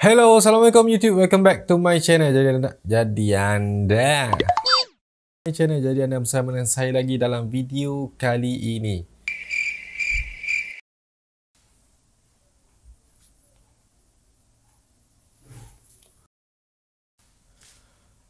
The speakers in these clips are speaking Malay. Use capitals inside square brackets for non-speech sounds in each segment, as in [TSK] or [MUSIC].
Hello, Assalamualaikum YouTube. Welcome back to my channel. Jadi anda. Jadi anda. My channel. Jadi anda bersama dengan saya lagi dalam video kali ini.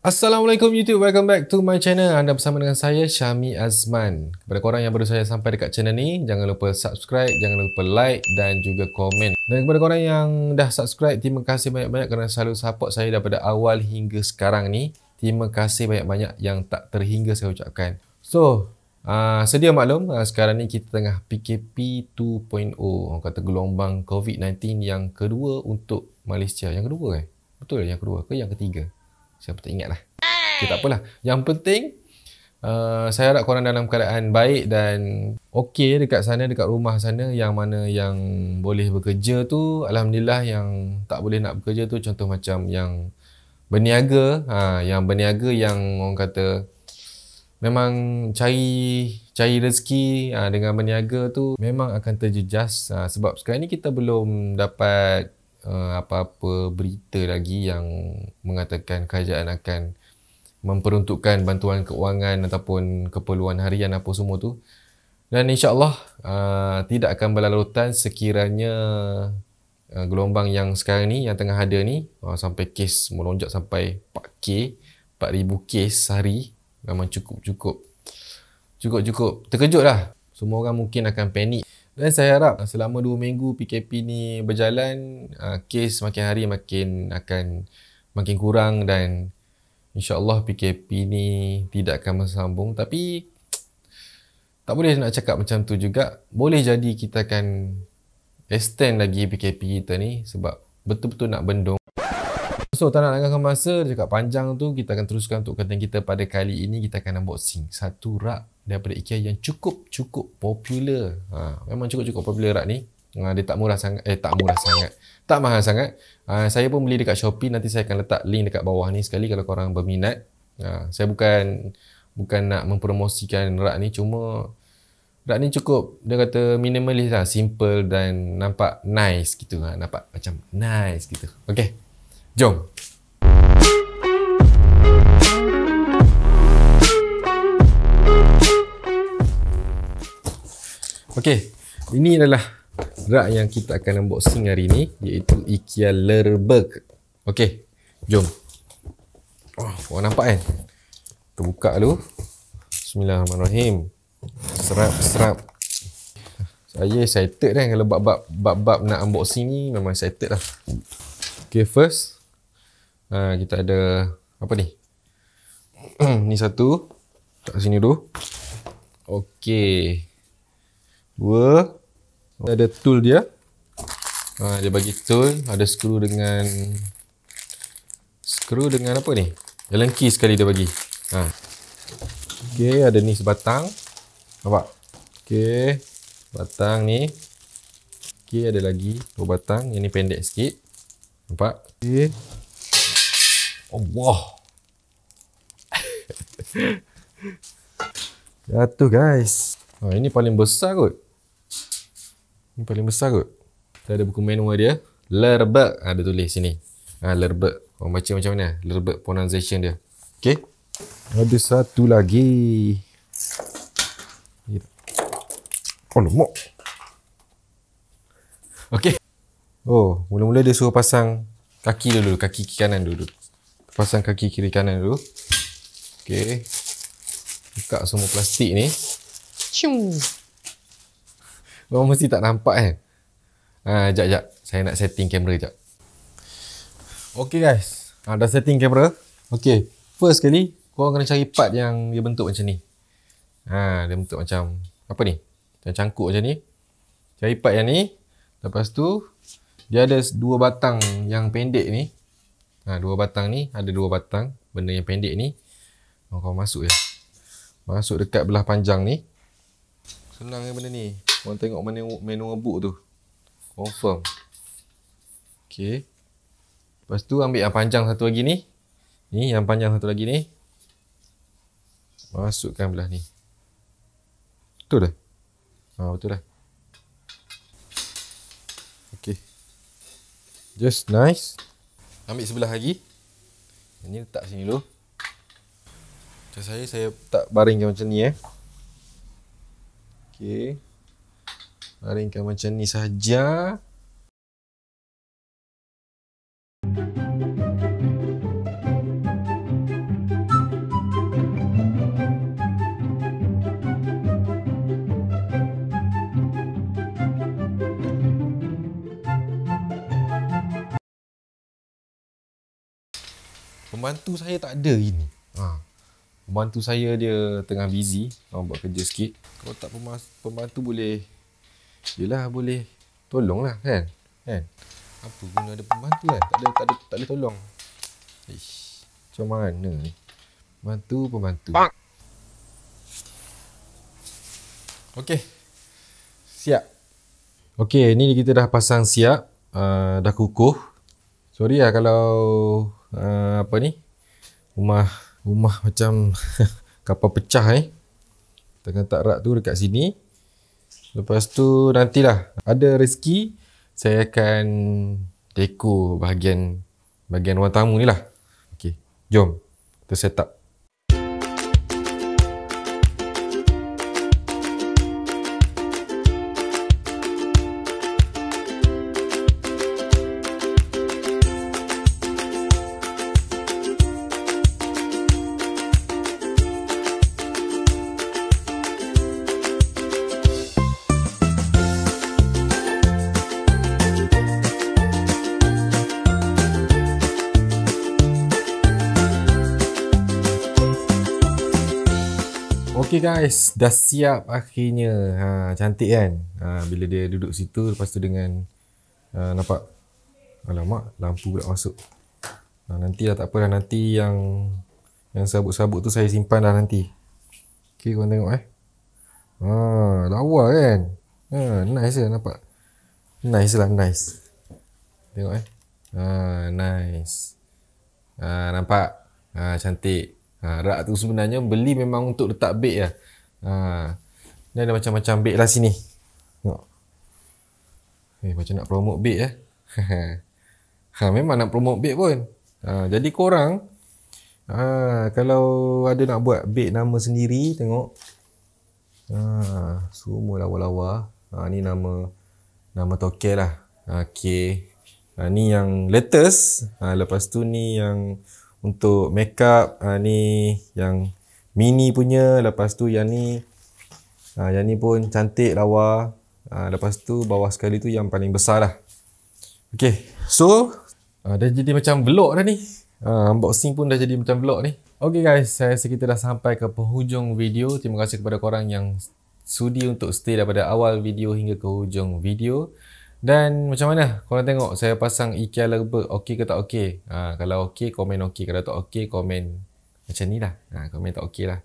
Assalamualaikum YouTube, welcome back to my channel. Anda bersama dengan saya Syami Azman. Kepada korang yang baru saya sampai dekat channel ni, jangan lupa subscribe, jangan lupa like dan juga komen. Dan kepada korang yang dah subscribe, terima kasih banyak-banyak kerana selalu support saya daripada awal hingga sekarang ni. Terima kasih banyak-banyak yang tak terhingga saya ucapkan. So, uh, sedia maklum uh, sekarang ni kita tengah PKP 2.0, orang kata gelombang COVID-19 yang kedua untuk Malaysia. Yang kedua eh? Betul yang kedua ke yang ketiga? Siapa tak ingat lah okay, Tak apalah Yang penting uh, Saya harap korang dalam keadaan baik Dan Okay dekat sana Dekat rumah sana Yang mana yang Boleh bekerja tu Alhamdulillah Yang tak boleh nak bekerja tu Contoh macam yang Berniaga ha, Yang berniaga Yang orang kata Memang cari cari rezeki ha, dengan berniaga tu memang akan terjejas ha, sebab sekarang ni kita belum dapat uh, apa-apa berita lagi yang mengatakan kerajaan akan memperuntukkan bantuan keuangan ataupun keperluan harian apa semua tu dan insyaAllah uh, tidak akan berlarutan sekiranya uh, gelombang yang sekarang ni yang tengah ada ni uh, sampai kes melonjak sampai 4K 4,000 kes sehari memang cukup-cukup cukup-cukup terkejut lah semua orang mungkin akan panik dan saya harap selama 2 minggu PKP ni berjalan, ah, kes makin hari makin akan makin kurang dan insya Allah PKP ni tidak akan bersambung. Tapi [TSK] tak boleh nak cakap macam tu juga. Boleh jadi kita akan extend lagi PKP kita ni sebab betul-betul nak bendung so tak nak langgarkan masa dekat panjang tu kita akan teruskan untuk konten kita pada kali ini kita akan unboxing satu rak daripada IKEA yang cukup-cukup popular ha, memang cukup-cukup popular rak ni ha, dia tak murah sangat eh tak murah sangat tak mahal sangat ha, saya pun beli dekat Shopee nanti saya akan letak link dekat bawah ni sekali kalau korang berminat ha, saya bukan bukan nak mempromosikan rak ni cuma rak ni cukup dia kata minimalis lah simple dan nampak nice gitu ha, nampak macam nice gitu okey Jom. Okey, ini adalah rak yang kita akan unboxing hari ini iaitu IKEA Lerberg. Okey, jom. Oh, kau nampak kan? Kita buka dulu. Bismillahirrahmanirrahim. Serap, serap. Saya excited kan kalau bab-bab bab-bab nak unboxing ni memang excited lah. Okay, first Ha, kita ada apa ni? [CLEARS THROAT] ni satu. Tak sini dulu. Okey. Dua. Kita ada tool dia. Ha, dia bagi tool. Ada skru dengan... skru dengan apa ni? Allen key sekali dia bagi. Ha. Okey, ada ni sebatang. Nampak? Okey. Batang ni. Okey, ada lagi. Dua batang. Yang ni pendek sikit. Nampak? Okey. Allah. Jatuh [LAUGHS] guys. Ha, ini paling besar kot. Ini paling besar kot. Kita ada buku manual dia. Lerbek. ada ha, dia tulis sini. Ha, lerbek. Orang baca macam mana? Lerbek pronunciation dia. Okay. Ada satu lagi. Oh, lemak. Okay. Oh, mula-mula dia suruh pasang kaki dulu. Kaki kiri kanan dulu pasang kaki kiri kanan dulu. Okey. Buka semua plastik ni. Cium. Kau mesti tak nampak kan? Ha, jap, jap. Saya nak setting kamera jap. Okey guys. Ha, dah setting kamera. Okey. First kali. kau kena cari part yang dia bentuk macam ni. Ha, dia bentuk macam apa ni? Macam cangkuk macam ni. Cari part yang ni. Lepas tu, dia ada dua batang yang pendek ni. Ha, dua batang ni, ada dua batang. Benda yang pendek ni. Oh, kau masuk ya. Masuk dekat belah panjang ni. Senang kan benda ni. Korang tengok mana menu ngebuk tu. Confirm. Okay. Lepas tu ambil yang panjang satu lagi ni. Ni yang panjang satu lagi ni. Masukkan belah ni. Betul dah? Ha, betul dah. Okay. Just nice. Ambil sebelah lagi. Ini letak sini dulu. Macam saya, saya tak baringkan macam ni eh. Okay. Baringkan macam ni saja. pembantu saya tak ada ini. Ha. Pembantu saya dia tengah busy, orang buat kerja sikit. Kalau tak pembantu boleh yalah boleh tolonglah kan. Kan? Apa guna ada pembantu kan? Tak ada tak ada tak ada tolong. Ish. Macam mana ni? Pembantu pembantu. Bang. Okey. Siap. Okey, ni kita dah pasang siap. Uh, dah kukuh. Sorry lah kalau Eh, apa ni rumah rumah [LAUGHS] macam kapal pecah ni eh. tengah tak rak tu dekat sini lepas tu nantilah ada rezeki saya akan dekor bahagian bahagian ruang tamu ni lah okey jom kita set up Okay guys, dah siap akhirnya. Ha, cantik kan? Ha, bila dia duduk situ, lepas tu dengan uh, nampak alamak, lampu pula masuk. Ha, nanti dah tak apa dah. Nanti yang yang sabuk-sabuk tu saya simpan dah nanti. Okay, korang tengok eh. Ha, lawa kan? Ha, nice lah nampak. Nice lah, nice. Tengok eh. Ha, nice. Ha, nampak? Ha, cantik. Ha, rak tu sebenarnya beli memang untuk letak beg lah. Ha, ni ada macam-macam beg lah sini. Tengok. Eh, macam nak promote beg eh. [LAUGHS] ha, memang nak promote beg pun. Ha, jadi korang, ha, kalau ada nak buat beg nama sendiri, tengok. Ha, semua lawa-lawa. Ha, ni nama nama token lah. Okay. Ha, ha, ni yang letters. Ha, lepas tu ni yang untuk makeup uh, ni yang mini punya lepas tu yang ni uh, yang ni pun cantik lawa uh, lepas tu bawah sekali tu yang paling besar lah ok so uh, dah jadi macam vlog dah ni uh, unboxing pun dah jadi macam vlog ni ok guys saya rasa kita dah sampai ke penghujung video terima kasih kepada korang yang sudi untuk stay daripada awal video hingga ke hujung video dan macam mana? Korang tengok saya pasang IKEA Lerber okey ke tak okey? Ha, kalau okey, komen okey. Kalau tak okey, komen macam ni lah. Ha, komen tak okey lah.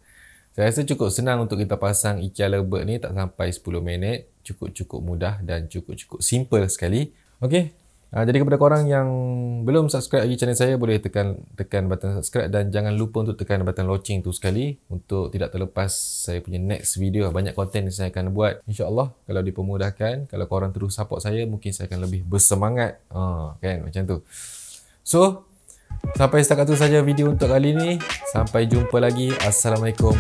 Saya rasa cukup senang untuk kita pasang IKEA Lerber ni. Tak sampai 10 minit. Cukup-cukup mudah dan cukup-cukup simple sekali. Okey, Ha, jadi kepada korang yang belum subscribe lagi channel saya boleh tekan tekan button subscribe dan jangan lupa untuk tekan button loceng tu sekali untuk tidak terlepas saya punya next video banyak konten yang saya akan buat insyaallah kalau dipermudahkan kalau korang terus support saya mungkin saya akan lebih bersemangat ha, kan macam tu so sampai setakat tu saja video untuk kali ni sampai jumpa lagi assalamualaikum